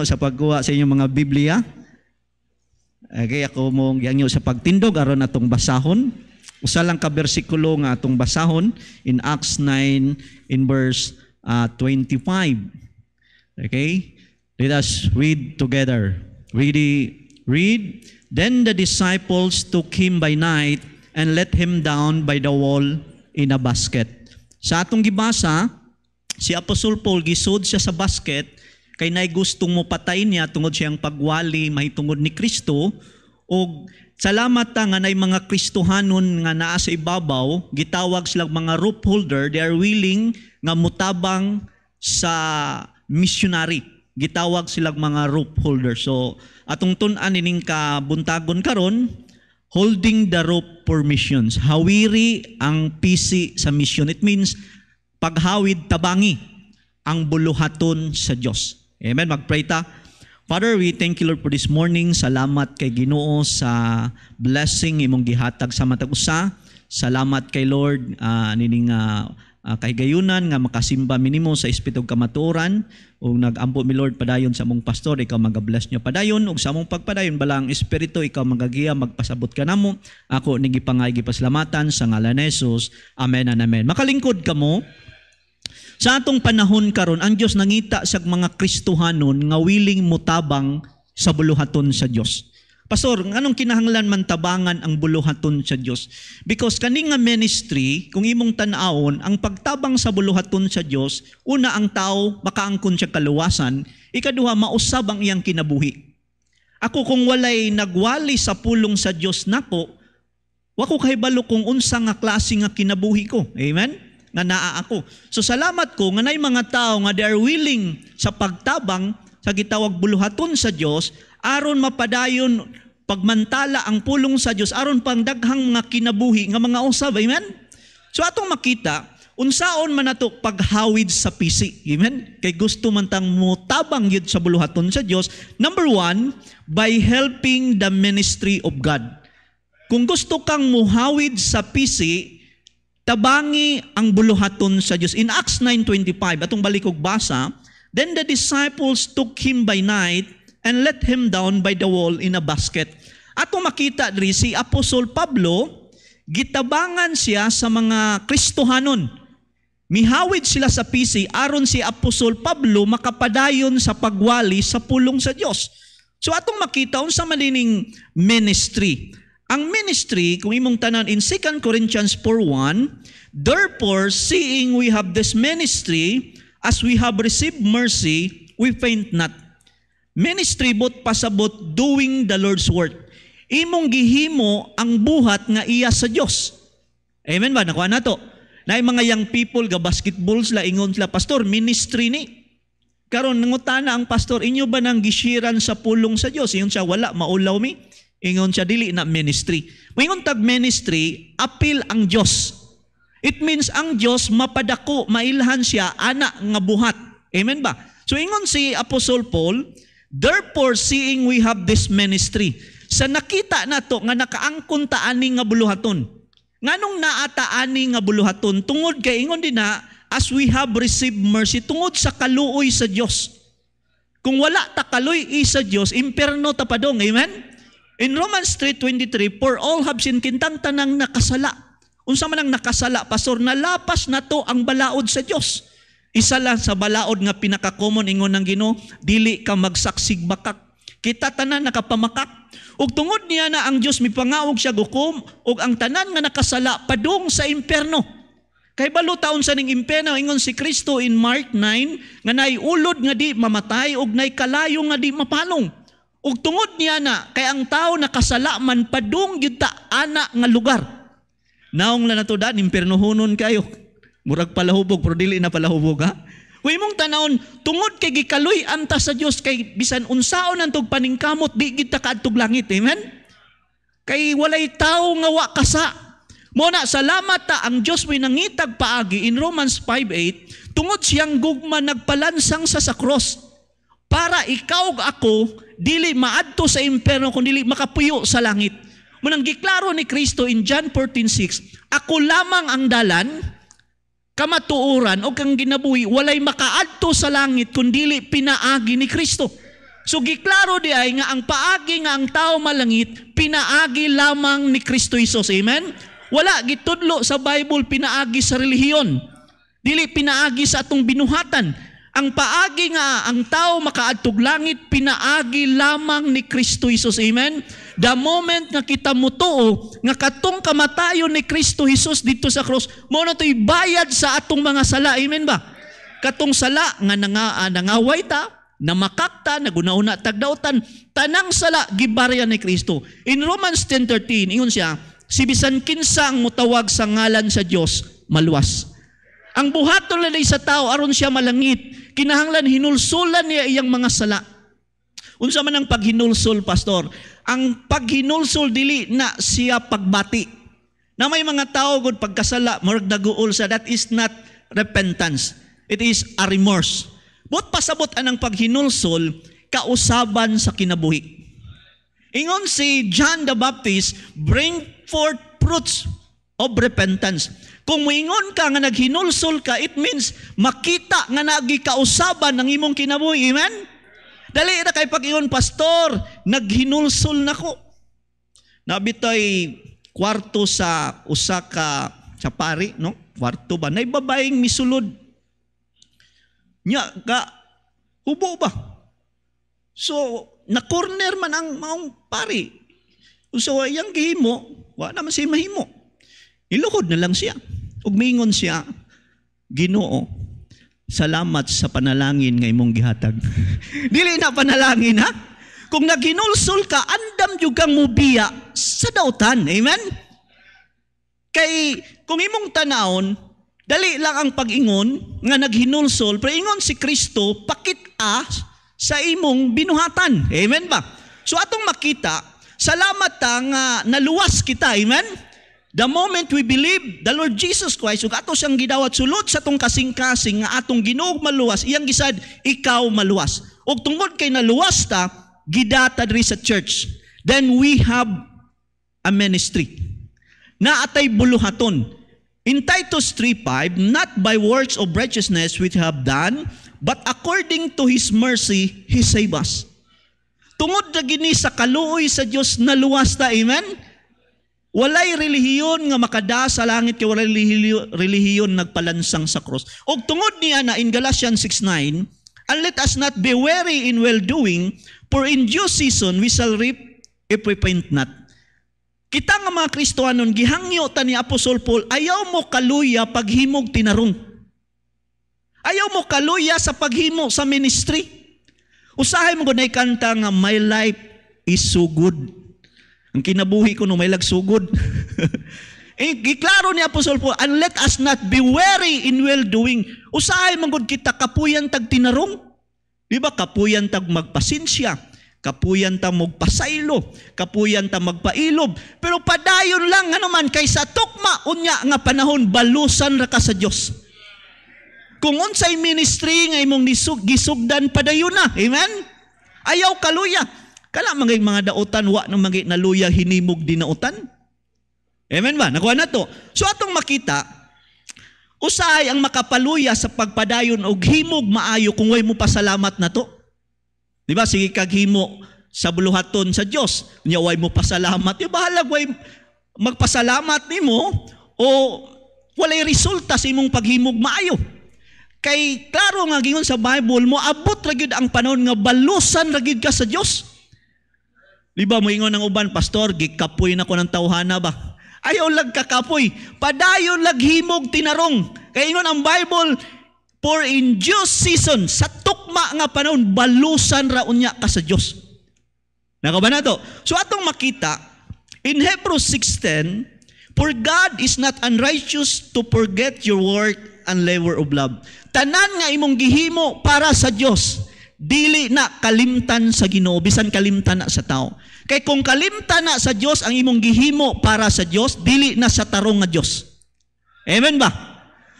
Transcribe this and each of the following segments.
nyo sa pagkuha sa inyong mga Biblia. Okay, eh, ako mong yangyo sa pagtindog aron atong basahon. Usa lang ka bersikulo nga atong basahon in Acts 9 in verse uh, ah, 25. Okay? Let us read together. Ready? Read. Then the disciples took him by night and let him down by the wall in a basket. Sa atong gibasa, si Apostol Paul gisod siya sa basket Kay nay gustong mo patayin niya tungod siyang pagwali mahitungod ni Kristo o salamat nga nay mga Kristohanon nga naa sa ibabaw gitawag sila mga rope holder they are willing nga mutabang sa missionary gitawag sila mga rope holder so atong tun-an ining kabuntagon karon holding the rope for missions hawiri ang PC sa mission it means paghawid tabangi ang buluhaton sa Dios Amen. Magpray ta. Father, we thank you Lord for this morning. Salamat kay Ginoo sa blessing imong gihatag sa matag usa. Salamat kay Lord uh, ah, nining uh, ah, uh, kay gayunan nga makasimba minimo sa ispitog kamaturan ug nagampo mi Lord padayon sa among pastor ikaw magabless niyo padayon ug sa among pagpadayon balang espiritu ikaw magagiya magpasabot ka namo ako ni nigipangay gipasalamatan sa ngalan ni Jesus. Amen and amen. Makalingkod kamo. Sa atong panahon karon ang Dios nangita sa mga Kristohanon nga willing mutabang sa buluhaton sa Dios. Pastor, anong kinahanglan man tabangan ang buluhaton sa Dios? Because kani nga ministry, kung imong tan-aon, ang pagtabang sa buluhaton sa Dios, una ang tao makaangkon siya kaluwasan, ikaduha mausab ang iyang kinabuhi. Ako kung walay nagwali sa pulong sa Dios nako, wako kay balo kung unsa nga klase nga kinabuhi ko. Amen? nga naa ako. So salamat ko nga nay mga tao nga they are willing sa pagtabang sa gitawag buluhaton sa Dios aron mapadayon pagmantala ang pulong sa Dios aron pangdaghang mga kinabuhi nga mga usab. Amen. So atong makita unsaon man nato paghawid sa pisi. Amen. Kay gusto man tang mutabang gyud sa buluhaton sa Dios. Number one, by helping the ministry of God. Kung gusto kang muhawid sa pisi, Tabangi ang buluhaton sa Diyos. In Acts 9.25, atong balikog basa, Then the disciples took him by night and let him down by the wall in a basket. Ato makita diri si Apostol Pablo, gitabangan siya sa mga Kristohanon. Mihawid sila sa pisi aron si Apostol Pablo makapadayon sa pagwali sa pulong sa Dios. So atong makita unsa man dining ministry. Ang ministry, kung imong tanan in 2 Corinthians 4.1, Therefore, seeing we have this ministry, as we have received mercy, we faint not. Ministry but pasabot doing the Lord's work. Imong gihimo ang buhat nga iya sa Dios. Amen ba? Nakuha na to. Na mga young people, ga basketballs, sila, ingon sila, Pastor, ministry ni. Karon nangutana ang pastor, inyo ba nang gishiran sa pulong sa Dios? Iyon siya, wala, maulaw mi. Ingon siya, dili na ministry. Mayingon tag ministry, apil ang Dios. It means ang Dios mapadako, mailhan siya, anak nga buhat. Amen ba? So ingon si Apostle Paul, Therefore, seeing we have this ministry, sa nakita na to, nga nakaangkon ta ani nga buluhaton. Nganong naata ani nga buluhaton, tungod kay ingon din na, as we have received mercy, tungod sa kaluoy sa Dios. Kung wala ta kaloy sa Dios, imperno ta padong. Amen? In Romans 3.23, For all have sin kintang tanang nakasala. Unsa man ang nakasala, Pastor, nalapas na to ang balaod sa Diyos. Isa lang sa balaod nga pinaka-common ingon ng Ginoo, dili ka magsaksig bakak. Kita tanan nakapamakak. Ug tungod niya na ang Diyos mipangawog siya gukom ug ang tanan nga nakasala padung sa impierno. Kay balo taon sa ning impierno ingon si Kristo in Mark 9 nga nay ulod nga di mamatay ug nay kalayo nga di mapalong. Ug tungod niya na kay ang tao nakasala man padung gyud ta ana nga lugar. Naong la natudan impernohonon kayo. Murag palahubog pero dili na palahubog ha. Way mong tanawon tungod kay gikaloy anta sa Dios kay bisan unsaon ang paningkamot di gid ta kaadtog langit. Amen. Kay walay tao nga wa kasa. Mo na salamat ta ang Dios may nangitag paagi in Romans 5:8 tungod siyang gugma nagpalansang sa sa cross para ikaw ako dili maadto sa impyerno kun dili makapuyo sa langit. Munang giklaro ni Kristo in John 14:6, ako lamang ang dalan kamatuoran o kang ginabuhi walay makaadto sa langit kun dili pinaagi ni Kristo. So giklaro di ay nga ang paagi nga ang tao malangit pinaagi lamang ni Kristo Hesus. Amen. Wala gitudlo sa Bible pinaagi sa relihiyon. Dili pinaagi sa atong binuhatan ang paagi nga ang tao makaadtog langit pinaagi lamang ni Kristo Jesus. Amen. The moment nga kita mutuo nga katong kamatayon ni Kristo Jesus dito sa cross, mo na to'y bayad sa atong mga sala. Amen ba? Katong sala nga nanga, uh, nangaway ta, namakakta, nagunauna tagdautan, tanang sala gibarya ni Kristo. In Romans 10:13 ingon siya, si bisan kinsa ang mutawag sa ngalan sa Dios maluwas ang buhaton lang sa tao aron siya malangit, kinahanglan hinulsulan niya iyang mga sala. Unsa man ang paghinulsul, pastor? Ang paghinulsul, dili na siya pagbati. Na may mga tao gud pagkasala, murag daguol sa that is not repentance. It is a remorse. But pasabot anang paghinulsul, kausaban sa kinabuhi. Ingon si John the Baptist, bring forth fruits of repentance. Kung muingon ka nga naghinulsol ka, it means makita nga nagikausaban ng imong kinabuhi. Amen? Dali na kay pag iun Pastor, naghinulsol na ko. Nabitay kwarto sa usa ka sa pari, no? Kwarto ba? Nay babaeng misulod. Nya, ka, hubo ba? So, na-corner man ang maong pari. So, ayang gihimo, wala naman siya mahimo. Ilukod na lang siya. Ugmingon siya, Ginoo, salamat sa panalangin nga imong gihatag. Dili na panalangin ha? Kung naginulsol ka, andam jud kang mubiya sa dautan. Amen? Kay kung imong tanawon, dali lang ang pag-ingon nga naghinulsol, pero ingon si Kristo pakit pakita sa imong binuhatan. Amen ba? So atong makita, salamat ta nga naluwas kita. Amen? The moment we believe the Lord Jesus Christ, ug ato siyang gidawat sulod sa tong kasing-kasing nga atong Ginoo maluwas, iyang gisad ikaw maluwas. Ug tungod kay naluwas ta, gidata diri sa church. Then we have a ministry. Na atay buluhaton. In Titus 3:5, not by works of righteousness which have done, but according to his mercy he save us. Tungod na gini sa kaluoy sa Dios naluwas ta, amen. Walay relihiyon nga makada sa langit kay walay relihiyon nagpalansang sa cross. Og tungod ni ana in Galatians 6:9, and let us not be weary in well-doing, for in due season we shall reap if we faint not. Kita nga mga Kristohanon gihangyo ta ni Apostol Paul, ayaw mo kaluya paghimog tinarong. Ayaw mo kaluya sa paghimo sa ministry. Usahay mo gunay kanta nga my life is so good ang kinabuhi ko no, may lagsugod. Eh, giklaro ni Apostol Paul, and let us not be weary in well-doing. Usahay manggod kita, kapuyan tag tinarong. Di ba? Kapuyan tag magpasinsya. Kapuyan tag magpasaylo. Kapuyan tag magpailob. Pero padayon lang, ano man, kaysa tukma unya nga panahon, balusan ra ka sa Diyos. Kung unsay ministry nga imong gisugdan padayon na. Amen? Ayaw kaluya. Kala mga mga dautan, wa ng mga naluya hinimog dinautan. Amen ba? Nakuha na to. So atong makita, usay ang makapaluya sa pagpadayon og himog maayo kung way mo pasalamat na to. Di ba? Sige kag himo sa buluhaton sa Dios. Nya way mo pasalamat. Di halag way magpasalamat nimo o walay resulta sa imong paghimog maayo. Kay klaro nga gingon sa Bible mo abot ra gyud ang panahon nga balusan ra gyud ka sa Dios. Di mo ingon ng uban, Pastor, gikapoy na ko ng tawhana ba? Ayaw lag kakapoy. Padayon lag himog tinarong. Kaya ingon ang Bible, For in due season, sa tukma nga panahon, balusan raon niya ka sa Diyos. Nakaba na to? So atong makita, in Hebrews 6.10, For God is not unrighteous to forget your work and labor of love. Tanan nga imong gihimo para sa Diyos. Dili na kalimtan sa Ginoo bisan kalimtan na sa tao. Kay kung kalimtan na sa Dios ang imong gihimo para sa Dios, dili na sa tarong nga Dios. Amen ba?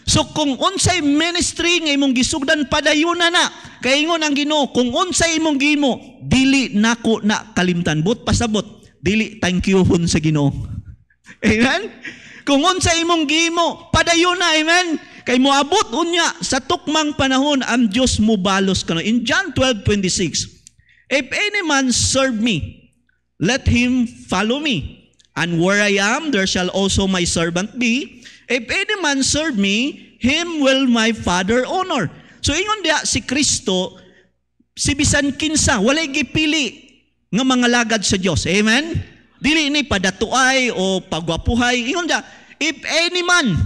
So kung unsay ministry nga imong gisugdan padayon na kay ingon ang Ginoo kung unsay imong gihimo dili nako na kalimtan but pasabot dili thank you hon sa Ginoo. Amen. Kung unsay imong gihimo padayon na amen. Kay moabot unya sa tukmang panahon ang Dios mubalos kano. In John 12:26, If any man serve me, let him follow me. And where I am, there shall also my servant be. If any man serve me, him will my Father honor. So ingon dia si Kristo si bisan kinsa walay gipili nga mga lagad sa Dios. Amen. Dili ni padatuay o pagwapuhay. Ingon da, if any man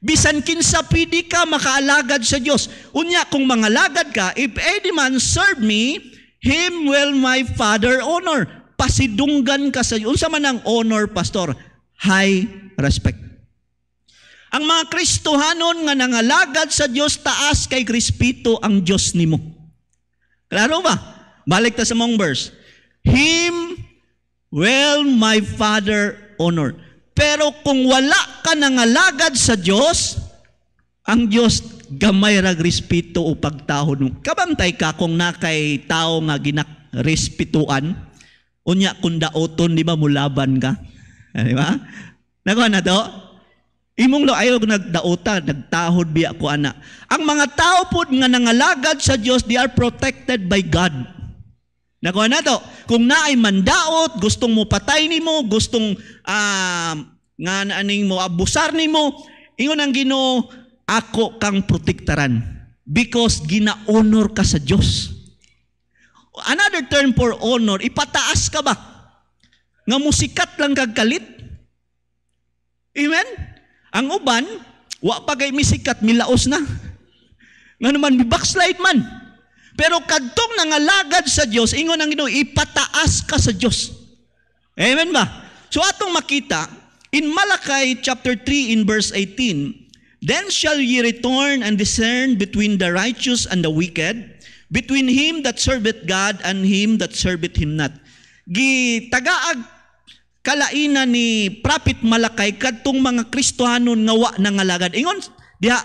Bisan kinsa pidi ka makaalagad sa Dios. Unya kung mangalagad ka, if any man serve me, him will my Father honor. Pasidunggan ka sa Dios. Unsa man ang honor, pastor? High respect. Ang mga Kristohanon nga nangalagad sa Dios taas kay Krispito ang Dios nimo. Klaro ba? Balik ta sa mong verse. Him will my Father honor. Pero kung wala ka ng alagad sa Diyos, ang Diyos gamay rag respeto o pagtahod mo. Kabantay ka kung nakay tao nga ginak respetuan unya kun daoton, di ba, mulaban ka? Eh, di ba? Nakuha na to? Imong lo ayog nagdaota, nagtahod biya ko ana. Ang mga tao pod nga nangalagad sa Dios, they are protected by God. Nakuha na to. Kung naay mandaot, gustong mo patay nimo, gustong uh, nga aning mo abusar nimo, ingon ang Ginoo, ako kang protektaran because ginaonor ka sa Dios. Another term for honor, ipataas ka ba? Nga musikat lang kag kalit? Amen? Ang uban, wa pagay misikat, milaos na. Nga naman, backslide man. Pero kadtong nangalagad sa Dios, ingon ang Ginoo, ipataas ka sa Dios. Amen ba? So atong makita in Malachi chapter 3 in verse 18, Then shall ye return and discern between the righteous and the wicked, between him that serveth God and him that serveth him not. Gitagaag kalaina ni Prophet Malakay kadtong mga Kristohanon nga wa nangalagad. Ingon diha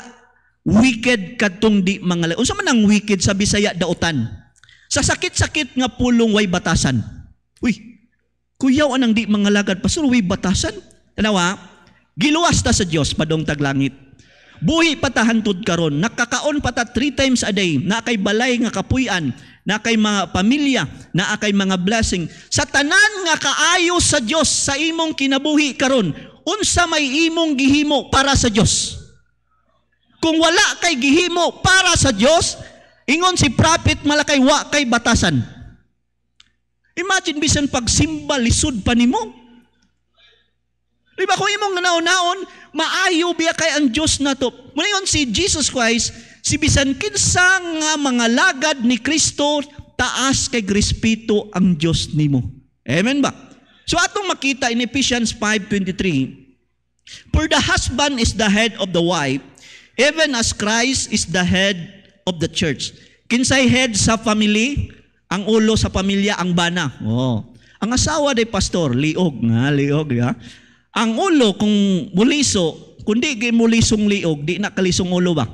wicked kadtong di mangalay. Unsa man ang wicked sa Bisaya dautan? Sa sakit-sakit nga pulong way batasan. Uy, kuyaw anang di mangalagad pastor way batasan. Tanawa, giluwas ta sa Dios padong taglangit. Buhi patahantod karon, nakakaon pata three times a day, na balay nga kapuy-an, na mga pamilya, na mga blessing. Sa tanan nga kaayo sa Dios sa imong kinabuhi karon, unsa may imong gihimo para sa Dios? Kung wala kay gihimo para sa Dios, ingon si prophet malakay wa kay batasan. Imagine bisan pagsimba lisod pa nimo. Di ba kung imong naon-naon, maayo biya kay ang Dios nato. Ngayon si Jesus Christ, si bisan kinsa nga mga lagad ni Kristo taas kay respeto ang Dios nimo. Amen ba? So atong makita in Ephesians 5:23, For the husband is the head of the wife, Even as Christ is the head of the church. Kinsay head sa family, ang ulo sa pamilya, ang bana. Oh. Ang asawa day pastor, liog nga, liog ya. Ang ulo kung muliso, kundi mulisong liog, di nakalisong ulo ba?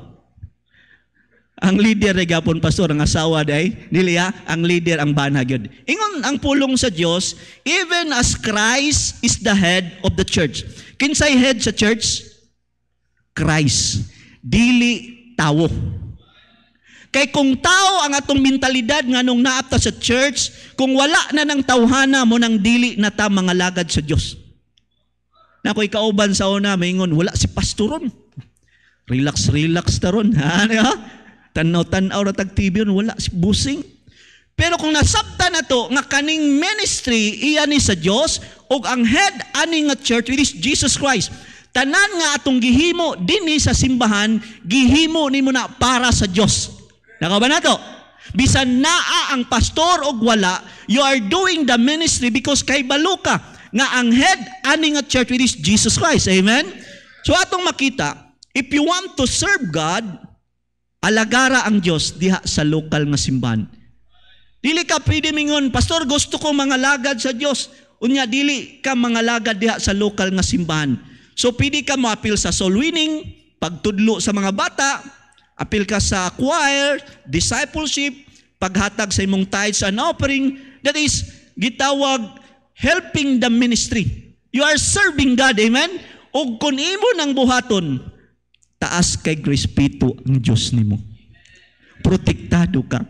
Ang leader ay gapon pastor ang asawa day niliya ang leader ang bana gyud. Ingon ang pulong sa Dios even as Christ is the head of the church. Kinsay head sa church? Christ dili tawo. Kay kung tao ang atong mentalidad nga nung naapta sa church, kung wala na ng tawhana mo nang dili na ta mga lagad sa Dios. Na ko ikauban sa una, maingon, wala si pastoron. Relax, relax ta ron. Ha? Diba? Tanaw, tanaw na tag TV wala si busing. Pero kung nasabta na to, nga kaning ministry, iya ni sa Dios, o ang head ani nga church, which is Jesus Christ. Tanan nga atong gihimo dinhi sa simbahan, gihimo nimo na para sa Dios. Naka ba nato? Bisan naa ang pastor og wala, you are doing the ministry because kay baluka nga ang head ani nga church which is Jesus Christ. Amen. So atong makita, if you want to serve God, alagara ang Dios diha sa local nga simbahan. Dili ka pwede mingon, pastor gusto ko mangalagad sa Dios. Unya dili ka mangalagad diha sa local nga simbahan So pwede ka mo appeal sa soul winning, pagtudlo sa mga bata, appeal ka sa choir, discipleship, paghatag sa imong tithes and offering, that is, gitawag helping the ministry. You are serving God, amen? O kung imo ng buhaton, taas kay Krispito ang Diyos nimo. Protektado ka.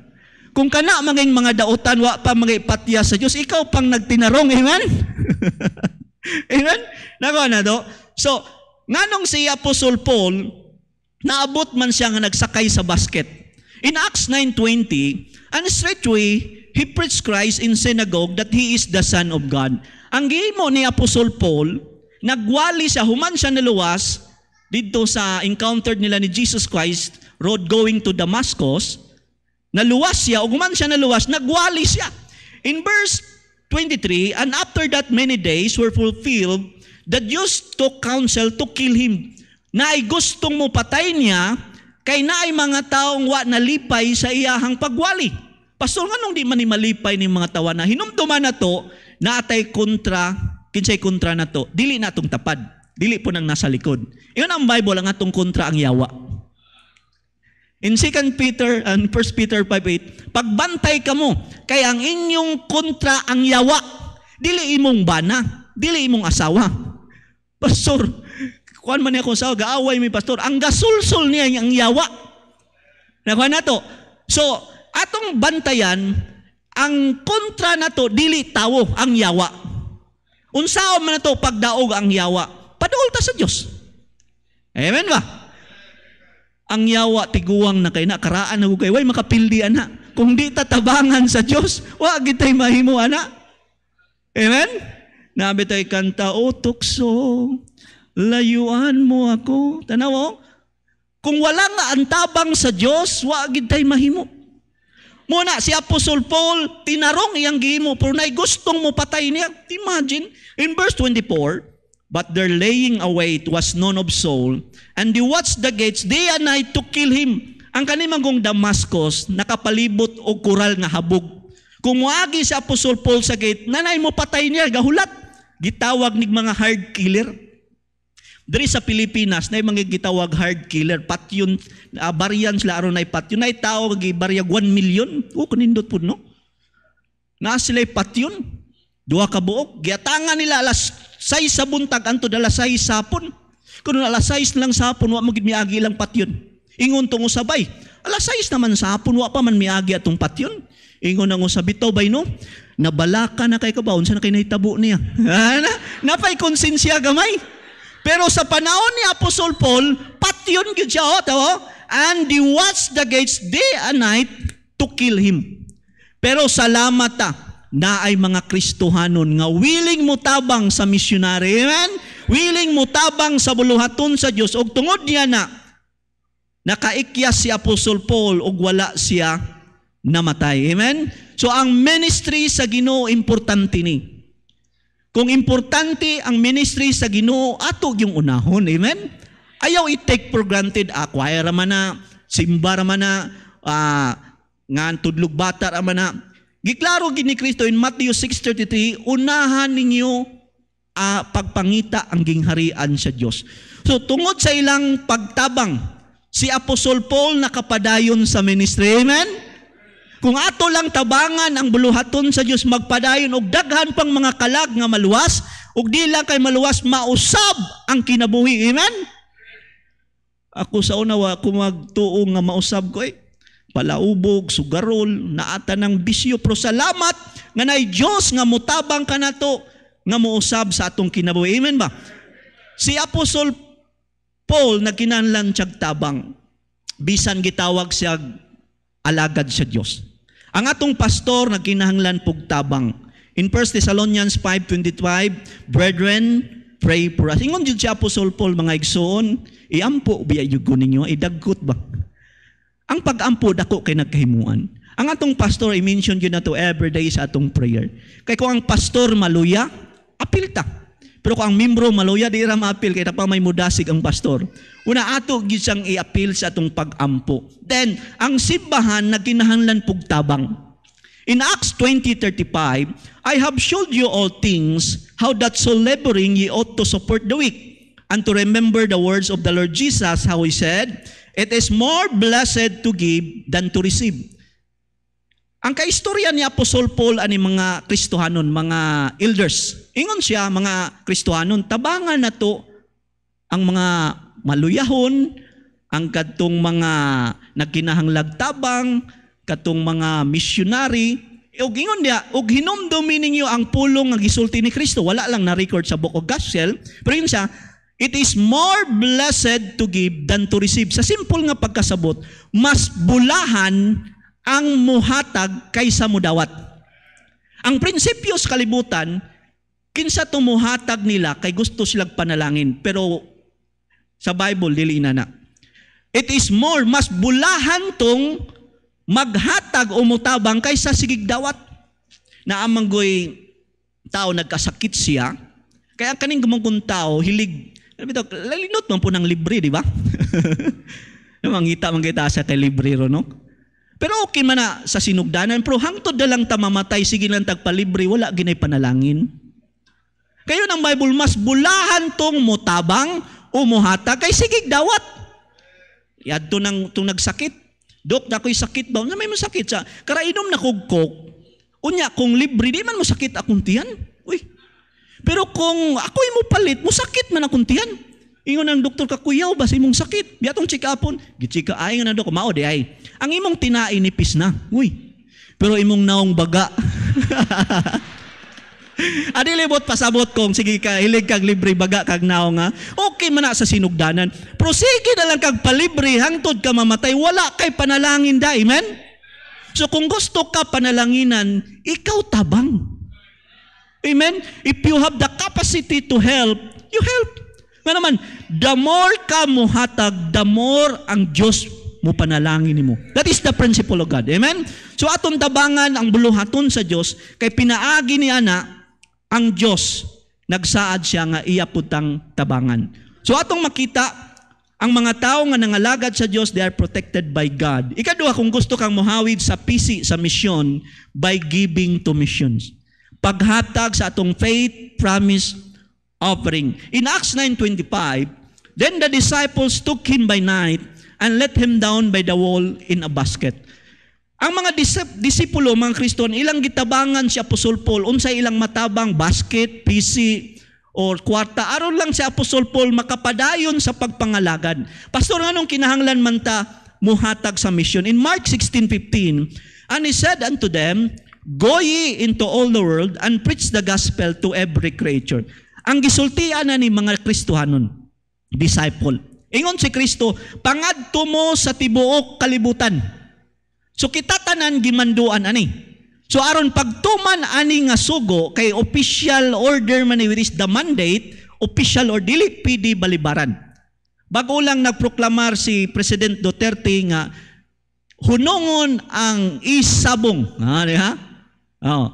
Kung kana maging mga daotan, wa pa mga ipatya sa Diyos, ikaw pang nagtinarong, amen? Amen? Nako na do. So, nganong si Apostle Paul, naabot man siya nga nagsakay sa basket. In Acts 9.20, and straightway, he preached Christ in synagogue that he is the Son of God. Ang gimo ni Apostle Paul, nagwali siya, human siya naluwas, dito sa encounter nila ni Jesus Christ, road going to Damascus, naluwas siya, o human siya naluwas, nagwali siya. In verse 23, And after that many days were fulfilled, the Jews took counsel to kill him. Na ay gustong mo patay niya, kay na ay mga taong wa nalipay sa iyahang pagwali. Pastor, anong di man ni malipay ni mga tawa na hinumduman na to, na atay kontra, kinsay kontra na to, dili na itong tapad. Dili po nang nasa likod. Iyon ang Bible, ang atong kontra ang yawa. In 2 Peter and uh, 1 Peter 5:8, pagbantay ka mo kay ang inyong kontra ang yawa, dili imong bana, dili imong asawa. Pastor, kuan man ako sa gaaway mi pastor, ang gasulsol niya ang yawa. Nakuha na to. So, atong bantayan ang kontra nato dili tawo ang yawa. Unsa man nato pagdaog ang yawa? Paduol ta sa Dios. Amen ba? ang yawa tiguang na kay na karaan na kay way makapildi ana kung di tatabangan sa Dios wa gitay mahimo ana amen nabi tay kanta o tukso layuan mo ako tanaw oh. kung wala nga ang tabang sa Dios wa gitay mahimo Muna, si Apostle Paul, tinarong iyang gihimo, pero na'y gustong mo patay niya. Imagine, in verse 24, But their laying away, it was none of Saul. And they watched the gates day and night to kill him. Ang kanimangong Damascus, nakapalibot o kural nga habog. Kung wagi si Apostol Paul sa gate, nanay mo patay niya, gahulat. Gitawag ni mga hard killer. Diri sa Pilipinas, na mga gitawag hard killer, patyon, uh, ah, bariyan sila aron na patyon. Na tao, bariyag 1 million. O, oh, kunindot po, no? Na sila'y patyon. Duha ka buok. Giatangan nila alas Say sa buntag anto dala say sapon. Kuno alas 6 lang sapon wa magid miagi lang patyon. Ingon tungo sabay. Ala 6 naman sapon wa pa man miagi atong patyon. Ingon nango sa bitaw bay no. Nabalaka na kay kabaon sa na kay nahitabo niya. Ana, napay konsensya gamay. Pero sa panahon ni Apostol Paul, patyon gyud siya oh, tawo. Oh. And they watched the gates day and night to kill him. Pero salamat ta. Ah na ay mga Kristohanon nga willing mo tabang sa missionary. Amen? Willing mo tabang sa buluhaton sa Dios ug tungod niya na nakaikyas si Apostol Paul ug wala siya namatay. Amen? So ang ministry sa Ginoo importante ni. Kung importante ang ministry sa Ginoo ato yung unahon. Amen? Ayaw i-take for granted acquire ah, man na simba man na ah, nga tudlog bata man na Giklaro gid ni Kristo in Matthew 6:33, unahan ninyo uh, pagpangita ang gingharian sa Dios. So tungod sa ilang pagtabang, si Apostol Paul nakapadayon sa ministry. Amen? Kung ato lang tabangan ang buluhaton sa Dios magpadayon og daghan pang mga kalag nga maluwas ug dili lang kay maluwas mausab ang kinabuhi. Amen? Ako sa una wa kumagtuo nga mausab ko eh palaubog, sugarol, naata ng bisyo. Pero salamat nga na'y Diyos nga mutabang ka na to, nga muusab sa atong kinabuhi. Amen ba? Si Apostle Paul nagkinanlan siyag tabang. Bisan gitawag siya alagad sa Dios. Ang atong pastor nagkinahanglan pug tabang. In 1 Thessalonians 5:25, brethren, pray for us. Ingon jud si Apostle Paul mga igsoon, iampo biya jud ko ninyo, idagkot ba? Ang pag-ampod ako kay nagkahimuan. Ang atong pastor, i-mention yun na to everyday sa atong prayer. Kay kung ang pastor maluya, apil ta. Pero kung ang membro maluya, di ra maapil kay pa may mudasig ang pastor. Una ato gisang i-apil sa atong pag-ampo. Then ang simbahan na pug tabang. In Acts 20:35, I have showed you all things how that so laboring ye ought to support the weak and to remember the words of the Lord Jesus how he said, It is more blessed to give than to receive. Ang kaistorya ni Apostol Paul ani mga Kristohanon, mga elders. Ingon siya mga Kristohanon, tabangan na to ang mga maluyahon, ang katong mga nagkinahanglag tabang, katong mga missionary, ug e, ingon niya, ug hinumdumi ninyo ang pulong nga gisulti ni Kristo. Wala lang na record sa Book of Gospel, pero yun siya, It is more blessed to give than to receive. Sa simple nga pagkasabot, mas bulahan ang muhatag kaysa mudawat. Ang prinsipyo sa kalibutan, kinsa tumuhatag nila kay gusto silang panalangin. Pero sa Bible, dili na na. It is more, mas bulahan tong maghatag o mutabang kaysa dawat. Na amanggoy tao nagkasakit siya, kaya kaning gamong tao, hilig sabi daw, lalinot man po ng libre, di ba? Namangita man kita sa telibrero, no? Pero okay man na sa sinugdanan, pero hangtod na lang tamamatay, sige lang tagpalibre, wala ginay panalangin. Kayo ng Bible, mas bulahan tong mutabang umuhata kay sigig dawat. Yadto nang tong nagsakit. Dok, na ako'y sakit ba? Na ano may mo sakit sa karainom na kugkok. Unya, kung libre, di man mo sakit akong tiyan. Uy, pero kung ako'y mo palit, mo sakit man akong tiyan. Ingon ang doktor ka, kuyaw ba sa imong sakit? Biatong chikapon, gichika ay nga na do, kumao di ay. Ang imong tinaay nipis na, uy. Pero imong naong baga. Adi libot pasabot kong sige ka hilig kag libre baga kag naong nga. Okay man sa sinugdanan. sige na lang kag palibre hangtod ka mamatay wala kay panalangin da. Amen. So kung gusto ka panalanginan, ikaw tabang. Amen? If you have the capacity to help, you help. Nga naman, the more ka mo hatag, the more ang Diyos mo panalangin mo. That is the principle of God. Amen? So atong tabangan ang buluhaton sa Diyos, kay pinaagi ni ana ang Diyos, nagsaad siya nga iya putang tabangan. So atong makita, ang mga tao nga nangalagad sa Diyos, they are protected by God. Ikaduha, kung gusto kang muhawid sa pisi, sa misyon, by giving to missions paghatag sa atong faith promise offering. In Acts 9.25, Then the disciples took him by night and let him down by the wall in a basket. Ang mga disipulo, mga Kristo, ilang gitabangan si Apostol Paul, unsay ilang matabang basket, PC, or kwarta. Aron lang si Apostol Paul makapadayon sa pagpangalagad. Pastor, anong kinahanglan man ta muhatag sa mission? In Mark 16.15, And he said unto them, Go ye into all the world and preach the gospel to every creature. Ang gisultian na ni mga Kristohanon, disciple. Ingon si Kristo, pangadto mo sa tibuok kalibutan. So kita tanan gimanduan ani. So aron pagtuman ani nga sugo kay official order man which is the mandate, official or dili PD balibaran. Bago lang nagproklamar si President Duterte nga hunungon ang isabong. Ha, ah, ha? Oh.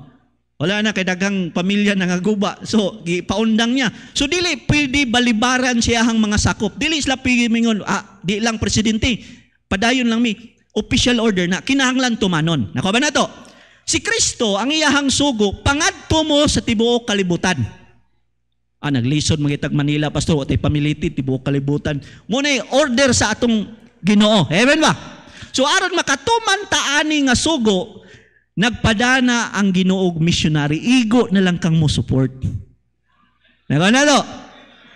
Wala na kay daghang pamilya nang aguba. So, paundang niya. So, dili pwede balibaran siya ang mga sakop. Dili sila pimingon, ah, di lang presidente. Padayon lang mi. Official order na kinahanglan tumanon. Nako ba na to? Si Kristo, ang iyahang sugo, pangadto mo sa tibuok kalibutan. Ah, naglison magitag Manila, Pastor, watay pamiliti, tibuok kalibutan. Muna order sa atong ginoo. Amen ba? So, aron makatuman ta ani nga sugo, nagpadana ang ginoog missionary, igo na lang kang mo support. Naganalo.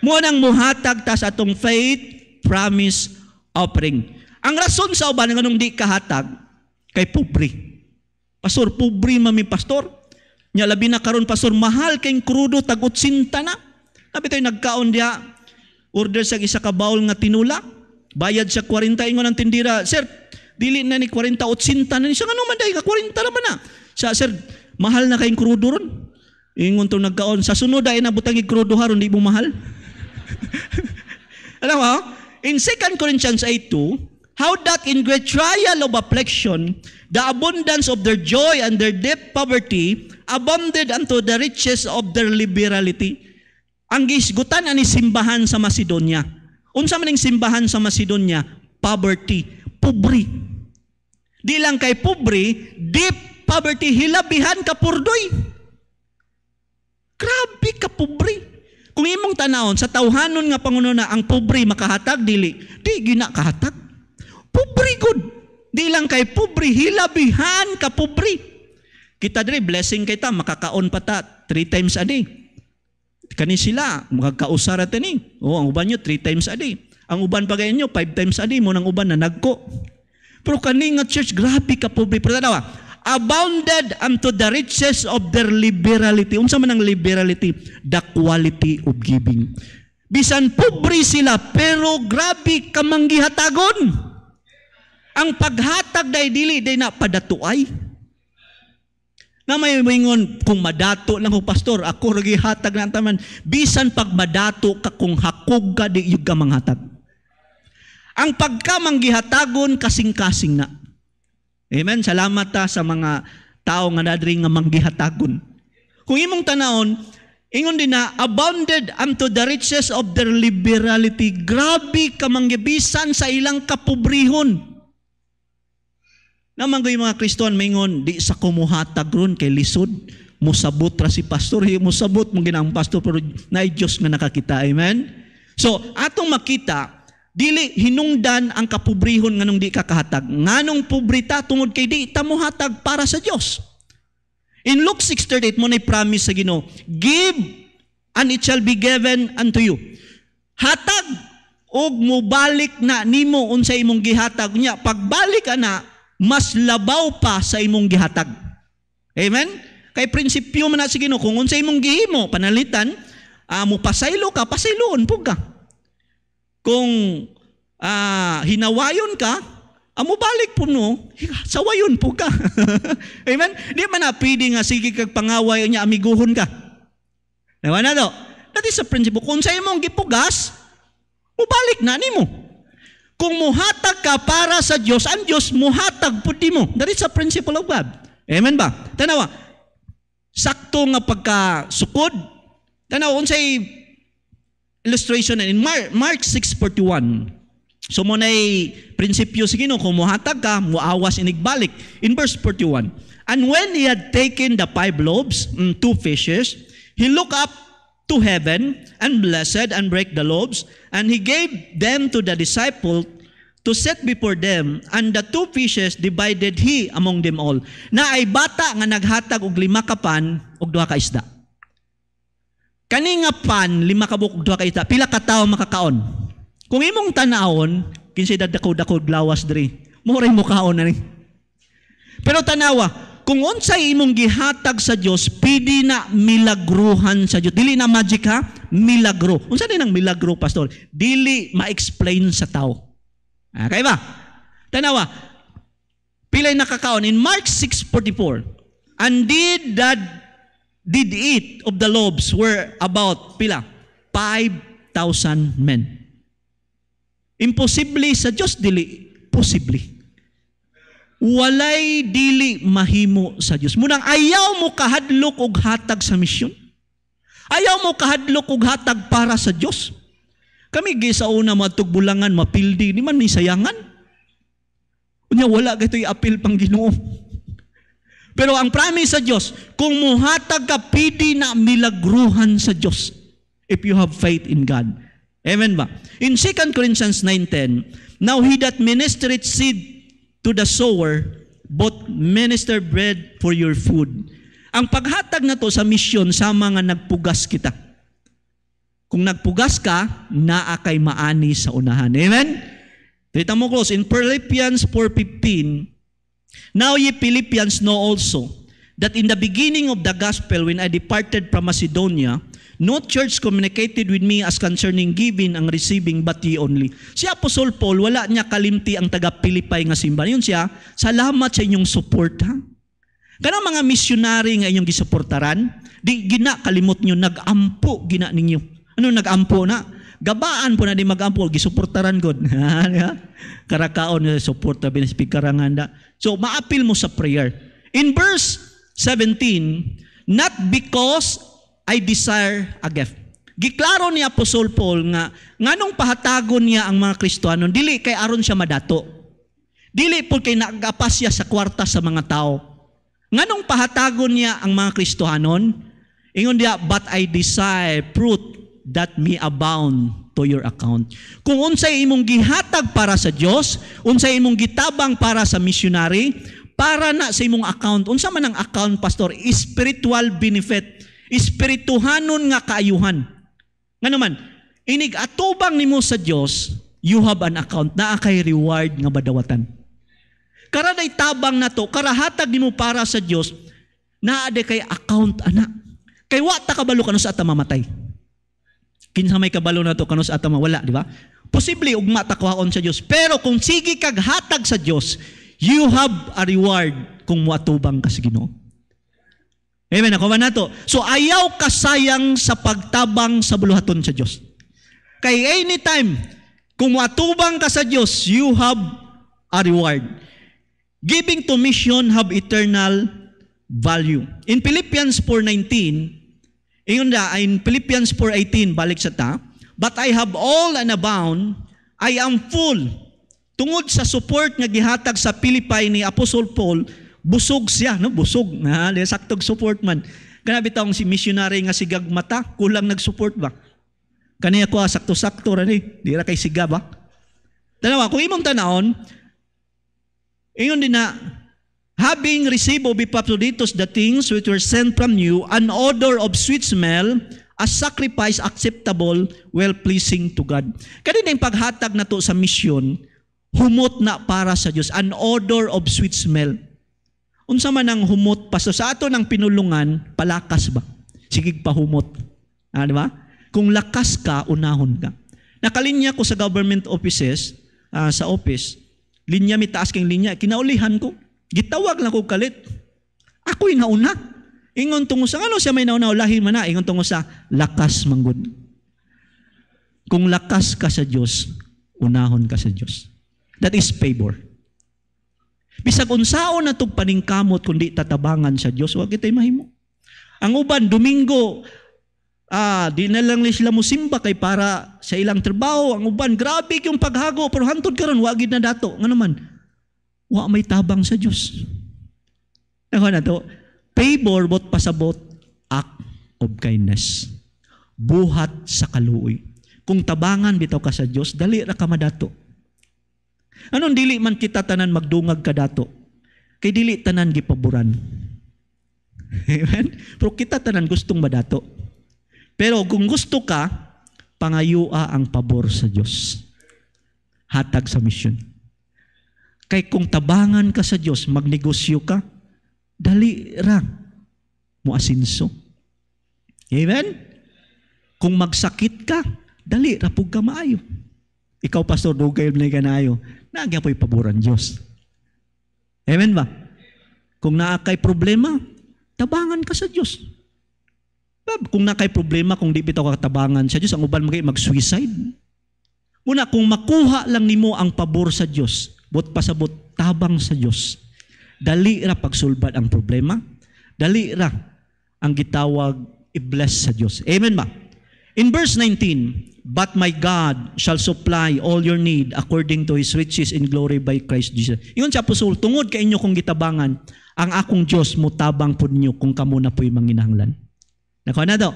Mo nang muhatag ta sa atong faith promise offering. Ang rason sa uban nganong di kahatag kay pobre. Pastor, pobre mami pastor. Nya labi na karon pastor, mahal kay krudo tag utsinta na. Labi tay nagkaon dia order sa isa ka bowl nga tinula. Bayad sa 40 ingon ang tindira. Sir, Dili na ni 40, 80 na ni. Siya man naman dahil, 40 naman na. sa sir, mahal na kayong krudo ron. Ingon to nagkaon. Sa sunod ay nabutang krudo haron, di mo mahal. Alam mo, in 2 Corinthians 8.2, How that in great trial of affliction, the abundance of their joy and their deep poverty abounded unto the riches of their liberality. Ang gisgutan ani simbahan sa Macedonia. Unsa man maning simbahan sa Macedonia? Poverty pobre. Di lang kay pobre, deep poverty, hilabihan ka purdoy. Grabe ka pobre. Kung imong tanawon sa tawhanon nga na ang pobre makahatag dili, di gina kahatag. Pobre gud. Di lang kay pobre hilabihan ka pobre. Kita diri blessing kay ta makakaon pa ta three times a day. Kani sila magkausa ra tani. Oh, ang uban nyo three times a day. Ang uban pa kayo, five times a day mo ng uban na nagko. Pero kani nga church, grabe ka pobre. Pero tanawa, abounded unto the riches of their liberality. Unsa man ang liberality? The quality of giving. Bisan pobre sila, pero grabe kamanggihatagon. Ang paghatag day dili day na padatuay. Na may mingon kung madato lang ko pastor, ako ragi hatag na taman. Bisan pag madato ka kung hakog ka di yung ka ang pagkamanggihatagon kasing-kasing na. Amen. Salamat ta ah, sa mga tao nga nadri nga manggihatagon. Kung imong tanaon, ingon din na abounded unto the riches of their liberality. Grabe kamanggibisan sa ilang kapobrihon. Naman ko mga Kristoan mingon di sa kumuhatag ron kay lisod musabot ra si pastor, musabot mo ginaang pastor pero na Dios nga nakakita. Amen. So, atong makita Dili hinungdan ang kapubrihon nganong di ka kahatag. Nganong pubrita tungod kay di ta hatag para sa Dios. In Luke 6:38 mo ni promise sa Ginoo, give and it shall be given unto you. Hatag og mubalik na nimo unsa imong gihatag niya. Pagbalik ana mas labaw pa sa imong gihatag. Amen? Kay prinsipyo man na sa Ginoo kung unsa imong gihimo panalitan, uh, ah, mo pasaylo ka, pasayloon pug ka. Kung uh, hinawayon ka, amo ah, balik po no, sawayon po ka. Amen? Di man na pwede nga sige kag pangaway niya amiguhon ka. Diba na to? That is a principle. Kung sa imong gipugas, mubalik na nimo. Kung muhatag ka para sa Dios, ang Dios muhatag pud nimo. That is a principle of God. Amen ba? Tanawa. Sakto nga pagkasukod. Tanawa unsay illustration na in Mark, Mark 6.41. So mo na'y prinsipyo si Ginoo, kumuhatag ka, muawas inigbalik. In verse 41, And when he had taken the five loaves, mm, two fishes, he looked up to heaven and blessed and break the loaves, and he gave them to the disciple to set before them, and the two fishes divided he among them all. Na ay bata nga naghatag og lima ka pan og duha ka isda. Kani nga pan, lima ka bukdwa kay ta, pila ka tawo makakaon. Kung imong tanawon, kinsay dadakod-dakod lawas diri. Muray mo kaon ani. Pero tanawa, kung unsay imong gihatag sa Dios, pidi na milagruhan sa Dios. Dili na magic ha, milagro. Unsa ni nang milagro, pastor? Dili ma-explain sa tao. Ah, kay ba? Tanawa, Pila nakakaon in Mark 6:44. And did that did eat of the loaves were about, pila, 5,000 men. Imposible sa Diyos dili, posible. Walay dili mahimo sa Diyos. Munang ayaw mo kahadlok og hatag sa misyon. Ayaw mo kahadlok og hatag para sa Diyos. Kami gisa una matugbulangan, mapildi, di man ni sayangan. Unya wala gato'y apil pang ginoo. Pero ang promise sa Diyos, kung muhatag ka, pidi na milagruhan sa Diyos if you have faith in God. Amen ba? In 2 Corinthians 9.10, Now he that ministereth seed to the sower, both minister bread for your food. Ang paghatag na to sa misyon, sama nga nagpugas kita. Kung nagpugas ka, naa kay maani sa unahan. Amen? Dito mo close, in Philippians 4.15, Now ye Philippians know also that in the beginning of the gospel, when I departed from Macedonia, no church communicated with me as concerning giving and receiving but ye only. Si Apostle Paul, wala niya kalimti ang taga-Pilipay nga simbahan. Yun siya, salamat sa inyong support. Ha? Kana mga missionary nga inyong gisuportaran, di gina kalimot nyo, nagampo gina ninyo. Ano nagampo na? gabaan po na di magampol gisuportaran gud karakaon na suporta binispig karanganda so maapil mo sa prayer in verse 17 not because I desire a gift giklaro ni Apostol Paul nga nganong pahatagon niya ang mga Kristiyano dili kay aron siya madato dili po kay nagapas sa kwarta sa mga tao nganong pahatagon niya ang mga Kristohanon ingon diya but I desire fruit that may abound to your account. Kung unsay imong gihatag para sa Dios, unsay imong gitabang para sa missionary, para na sa imong account. Unsa man ang account, pastor? Spiritual benefit, espirituhanon nga kaayuhan. Ngano man, inig atubang nimo sa Dios, you have an account naa kay reward nga badawatan. Karaday tabang na nato, karahatag nimo para sa Dios, naa kay account ana. Kay wa ta kabalo kanu sa ta mamatay. Kinsa may kabalo na to kanus atama wala, di ba? Posible ug ta kuhaon sa Dios. Pero kung sige kag hatag sa Dios, you have a reward kung muatubang ka sa Ginoo. Amen. Ako ba na to? So, ayaw kasayang sa pagtabang sa buluhaton sa Dios. Kay anytime, kung matubang ka sa Dios, you have a reward. Giving to mission have eternal value. In Philippians 4.19, Ingon eh, da, in Philippians 4.18, balik sa ta, But I have all and abound, I am full. Tungod sa support nga gihatag sa Pilipay ni Apostle Paul, busog siya, no? busog. Ha, saktog support man. Kanabi taong si missionary nga sigag mata, kulang nag-support ba? Kaniya ko, ah, sakto-sakto rin eh. Di ra kay siga ba? Ah. Tanawa, kung imong tanahon, ingon eh, din na, Having received of Epaphroditus the things which were sent from you, an odor of sweet smell, a sacrifice acceptable, well-pleasing to God. Kanina yung paghatag na to sa misyon, humot na para sa Dios, an odor of sweet smell. Unsa man ang humot pa sa ato ng pinulungan, palakas ba? Sigig pa humot. Ah, di ba? Kung lakas ka, unahon ka. Nakalinya ko sa government offices, uh, sa office, linya mi taas kang linya, kinaulihan ko. Gitawag lang ko kalit. Ako'y nauna. Ingon tungo sa ano siya may nauna lahi man na. Ingon tungo sa lakas manggod. Kung lakas ka sa Diyos, unahon ka sa Diyos. That is favor. Bisag unsao na itong paningkamot kundi tatabangan sa Diyos, wag kita'y mahimo. Ang uban, Domingo, Ah, di na lang sila mo simba kay para sa ilang trabaho. Ang uban, grabe yung paghago. Pero hantod karon wagid na dato. Nga naman, wa may tabang sa Dios. Ako na to, favor bot pasabot act of kindness. Buhat sa kaluoy. Kung tabangan bitaw ka sa Dios, dali ra ka madato. Anong dili man kita tanan magdungag ka dato? Kay dili tanan gipaboran. Amen? Pero kita tanan gustong madato. Pero kung gusto ka, pangayua ang pabor sa Dios. Hatag sa misyon. Kay kung tabangan ka sa Dios, magnegosyo ka, dali ra mo asinso. Amen? Kung magsakit ka, dali ra pug ka maayo. Ikaw pastor dugay na kanayo, nagyapoy paboran Dios. Amen ba? Kung naa kay problema, tabangan ka sa Dios. Kung naa kay problema, kung di bitaw ka tabangan sa Dios, ang uban magay mag-suicide. Una, kung makuha lang nimo ang pabor sa Dios, but pasabot tabang sa Dios dali ra pagsulbad ang problema dali ra ang gitawag i-bless sa Dios amen ba in verse 19 but my God shall supply all your need according to his riches in glory by Christ Jesus ingon sa apostol tungod kay inyo kung gitabangan ang akong Dios mutabang pud niyo kung kamo na puy manginahanglan nako na do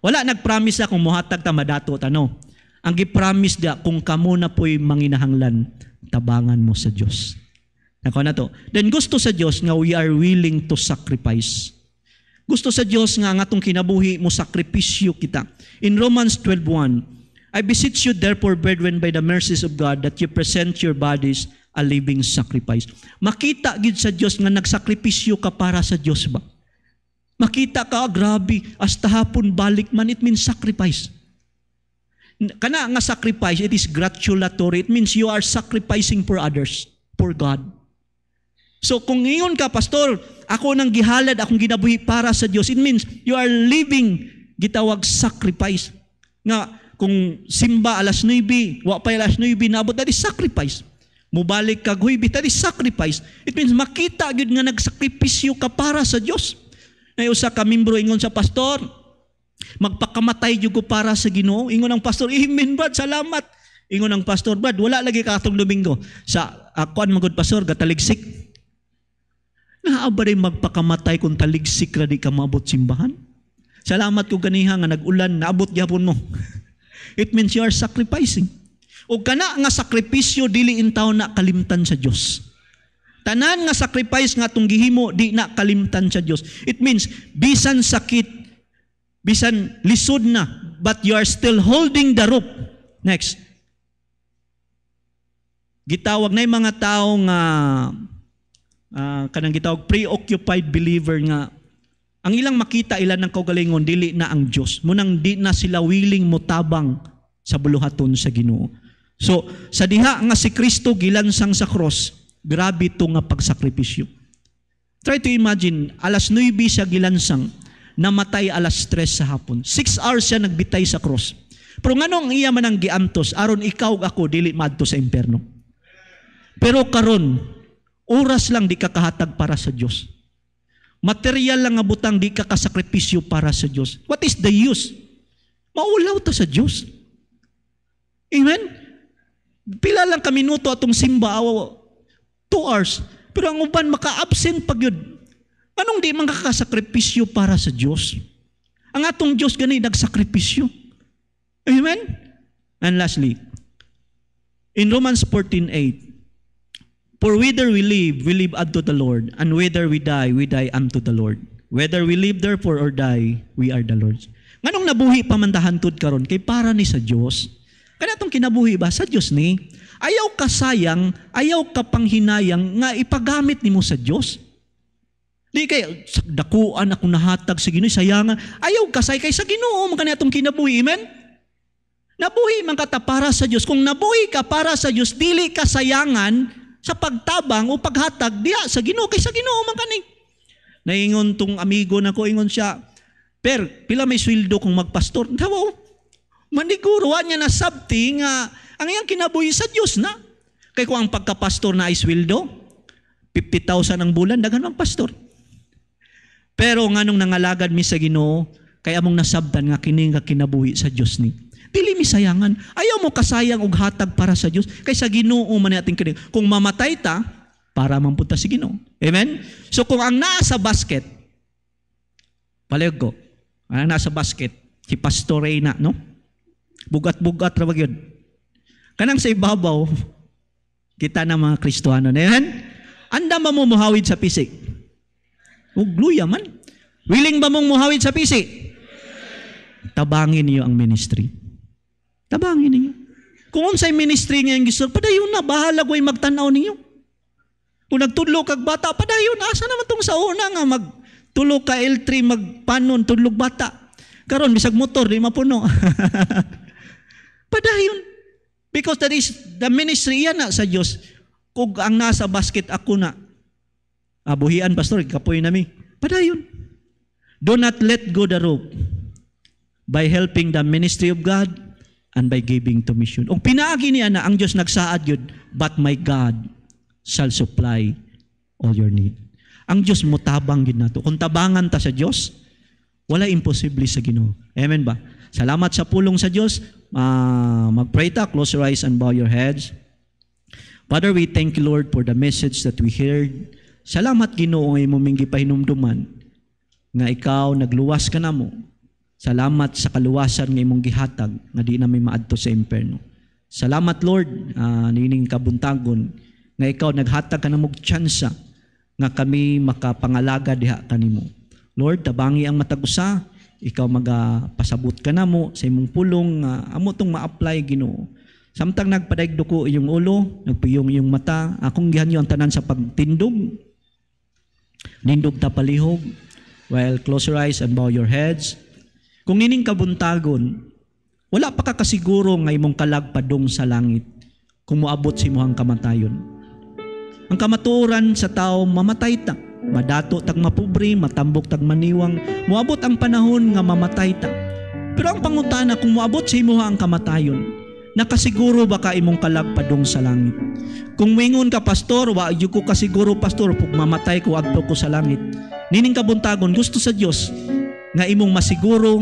wala nagpromise na kung muhatag ta madato tano ang gipromise da kung kamo na puy manginahanglan tabangan mo sa Diyos. Nako na to. Then gusto sa Diyos nga we are willing to sacrifice. Gusto sa Diyos nga nga tong kinabuhi mo sakripisyo kita. In Romans 12:1, I beseech you therefore brethren by the mercies of God that you present your bodies a living sacrifice. Makita gid sa Diyos nga nagsakripisyo ka para sa Diyos ba? Makita ka, ah, grabe, hasta hapon balik man, it means sacrifice. Kana nga sacrifice, it is gratulatory. It means you are sacrificing for others, for God. So kung ingon ka, Pastor, ako nang gihalad, akong ginabuhi para sa Dios. It means you are living, gitawag sacrifice. Nga, kung simba alas 9, wa pa alas 9, naabot, that is sacrifice. Mubalik kag huibi, that is sacrifice. It means makita gyud nga nagsakripisyo ka para sa Dios. Nay usa ka membro ingon sa pastor, Magpakamatay yugo para sa Ginoo. Ingon ang pastor, "Amen, brad. Salamat." Ingon ang pastor, "Brad, wala lagi katong Domingo." Sa akuan ah, magud pastor gataligsik. Naaba rin magpakamatay kung taligsik ra di ka maabot simbahan. Salamat ko ganiha nga nagulan, naabot gyapon mo. It means you are sacrificing. O kana nga sakripisyo dili intaw na kalimtan sa Dios. Tanan nga sacrifice nga atong gihimo di na kalimtan sa Dios. It means bisan sakit Bisan lisod na, but you are still holding the rope. Next. Gitawag na yung mga tao nga uh, kanang gitawag preoccupied believer nga ang ilang makita ilan ng kaugalingon dili na ang Dios munang di na sila willing motabang sa buluhaton sa Ginoo so sa diha nga si Kristo gilansang sa cross grabe to nga pagsakripisyo try to imagine alas 9 siya gilansang namatay alas 3 sa hapon. 6 hours siya nagbitay sa cross. Pero nganong iya man ang giantos aron ikaw ako dili madto sa impierno. Pero karon oras lang di kakahatag para sa Dios. Material lang nga butang di ka para sa Dios. What is the use? Maulaw ta sa Dios. Amen? Pila lang ka minuto atong simba, awa, two hours. Pero ang uban, maka-absent pag yun. Anong di man kakasakripisyo para sa Diyos? Ang atong Diyos ganay nagsakripisyo. Amen? And lastly, in Romans 14.8, For whether we live, we live unto the Lord, and whether we die, we die unto the Lord. Whether we live therefore or die, we are the Lord's. Nganong nabuhi pa man pamandahantod karon kay para ni sa Dios. Kana tong kinabuhi ba sa Dios ni? Ayaw ka sayang, ayaw ka panghinayang nga ipagamit nimo sa Dios. Di kay dakuan ako nahatag sa Ginoo sayang ayaw kasay kay sa Ginoo man kanatong kinabuhi amen. Nabuhi man ka para sa Dios kung nabuhi ka para sa Dios dili ka sayangan sa pagtabang o paghatag diya sa Ginoo kay sa Ginoo man kani. Naingon tong amigo nako ingon siya Per, pila may sweldo kung magpastor. Daw, oh, maniguruan niya na sabti nga ang iyang kinabuhi sa Dios na. Kay ko ang pagkapastor na ay sweldo, 50,000 ang bulan, daghan ang pastor. Pero nga nung nangalagad mi sa Ginoo, kay among nasabdan nga kining nga kinabuhi sa Dios ni. Dili mi sayangan. Ayaw mo kasayang og hatag para sa Dios kay sa Ginoo man ating kining. Kung mamatay ta, para man punta sa si Ginoo. Amen. So kung ang naa sa basket, palego. Ang naa sa basket, si Pastor Reyna, no? Bugat-bugat ra ba yun? Kanang sa ibabaw, kita na mga Kristuhanon. Amen? Anda mamumuhawid sa pisik. Ug luya man. Willing ba mong muhawid sa pisi? Tabangin niyo ang ministry. Tabangin niyo. Kung unsay ministry nga yung gusto, padayon na, bahala ko'y magtanaw niyo. Kung nagtudlo kag bata, padayon, asa naman tong sa una nga mag tulog ka L3 magpanon, tudlog bata. Karon bisag motor, di mapuno. padayon. Because that is the ministry yan na sa Dios. Kung ang nasa basket ako na, Abuhian, pastor, kapoy nami. Padayon. Do not let go the rope by helping the ministry of God and by giving to mission. Og pinaagi niya na ang Dios nagsaad yun, but my God shall supply all your need. Ang Dios mo tabang gid nato. Kung tabangan ta sa Dios, wala imposible sa Ginoo. Amen ba? Salamat sa pulong sa Dios. Uh, ah, magpray ta, close your eyes and bow your heads. Father, we thank you, Lord, for the message that we heard. Salamat Ginoo nga imong minggi pahinumduman nga ikaw nagluwas ka namo. Salamat sa kaluwasan nga imong gihatag nga di na may maadto sa impierno. Salamat Lord uh, ah, nining kabuntagon nga ikaw naghatag ka namog tsansa nga kami makapangalaga diha kanimo. Lord, tabangi ang matag usa, ikaw magapasabot ka namo sa imong pulong nga uh, amo tong ma-apply Ginoo. Samtang nagpadaig duko iyong ulo, nagpuyong iyong mata, akong gihanyo ang tanan sa pagtindog, Nindog tapalihog, while close your eyes and bow your heads. Kung nining kabuntagon, wala pa ka kasiguro nga imong kalagpadong sa langit kung moabot si muhang kamatayon. Ang kamaturan sa tao mamatay ta, madato tag mapubre, matambok tag maniwang, moabot ang panahon nga mamatay ta. Pero ang pangutana kung moabot si muha kamatayon, nakasiguro ba ka imong kalag sa langit? Kung wingon ka pastor, wa yu ko kasiguro pastor pag mamatay ko adto ko sa langit. Nining kabuntagon gusto sa Dios nga imong masiguro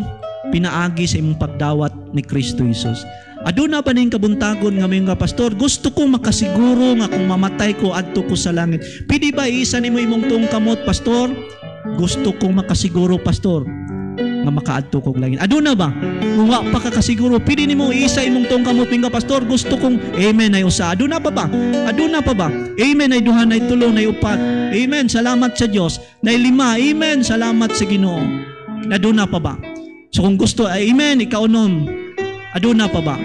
pinaagi sa imong pagdawat ni Kristo Jesus. Aduna ba ning kabuntagon nga mayong nga pastor, gusto ko makasiguro nga kung mamatay ko adto ko sa langit. Pidi ba isa ni mo imong kamot, pastor? Gusto kong makasiguro pastor nga makaadto kog lagi. Aduna ba? Kung wa pa ka kasiguro, pili nimo iisa imong tong kamot nga pastor, gusto kong amen ay usa. Aduna pa ba? Aduna pa ba? Amen ay duha nay tulo nay upat. Amen. Salamat sa Dios. Nay lima. Amen. Salamat sa Ginoo. Aduna pa ba? So kung gusto, ay ah, amen, ikaw nom. Aduna pa ba?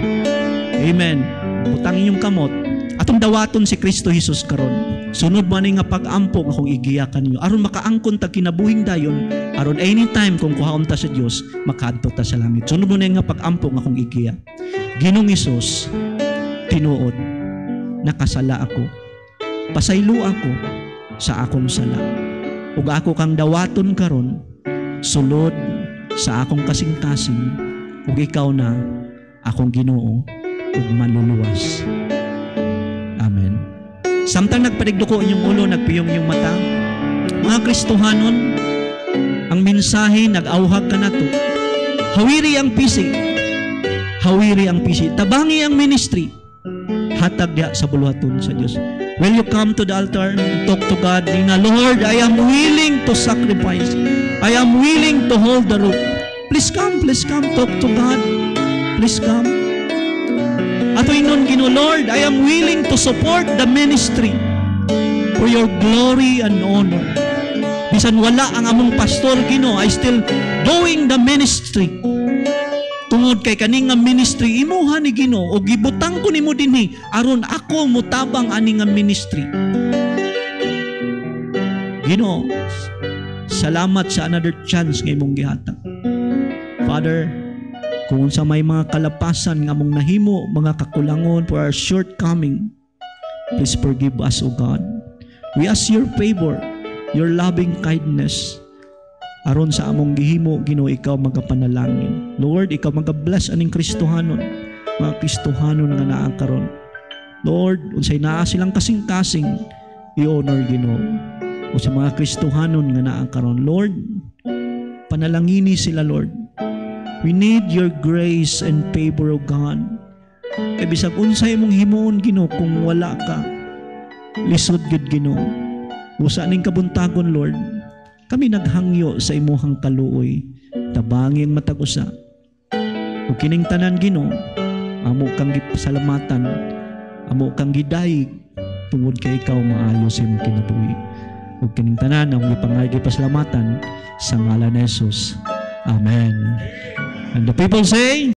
Amen. Butang inyong kamot. Atong dawaton si Kristo Jesus karon. Sunod man nga pag nga akong igiya kaninyo. Aron makaangkon ta kinabuhing dayon, aron anytime kung kuhaon ta sa Dios makadto ta sa langit sunod mo na nga pagampo nga kong igiya Ginong Isus tinuod nakasala ako pasaylo ako sa akong sala ug ako kang dawaton karon sulod sa akong kasing-kasing ug ikaw na akong Ginoo ug manluluwas amen samtang nagpadigduko inyong ulo nagpiyong inyong mata mga Kristohanon ang mensahe, nag-auhag ka na to. Hawiri ang pisi. Hawiri ang pisi. Tabangi ang ministry. Hatag diya sa bulwaton sa Diyos. Will you come to the altar and talk to God? Dina, Lord, I am willing to sacrifice. I am willing to hold the rope. Please come, please come, talk to God. Please come. Ato inon gino, Lord, I am willing to support the ministry for your glory and honor bisan wala ang among pastor Gino ay still doing the ministry tungod kay kaning nga ministry imuha ni Gino o gibutang ko nimo dinhi aron ako mutabang ani nga ministry Gino salamat sa another chance nga imong gihatag Father kung sa may mga kalapasan nga mong nahimo, mga kakulangon for our shortcoming, please forgive us, O God. We ask your favor your loving kindness aron sa among gihimo Ginoo ikaw magapanalangin Lord ikaw magabless aning Kristohanon mga Kristohanon nga naa karon Lord unsay naa silang kasing-kasing i-honor Ginoo o sa mga Kristohanon nga naa karon Lord panalangini sila Lord we need your grace and favor of God kay bisag unsay imong himuon Ginoo kung wala ka lisod gyud Ginoo Usa ning kabuntagon, Lord, kami naghangyo sa imuhang kaluoy, tabangin matag-usa. O kining tanan Ginoo, amo kang gipasalamatan, amo kang gidayig tungod kay ikaw maayo sa imong kinabuhi. O kining tanan ang gipangay gipasalamatan sa ngalan ni Jesus. Amen. And the people say,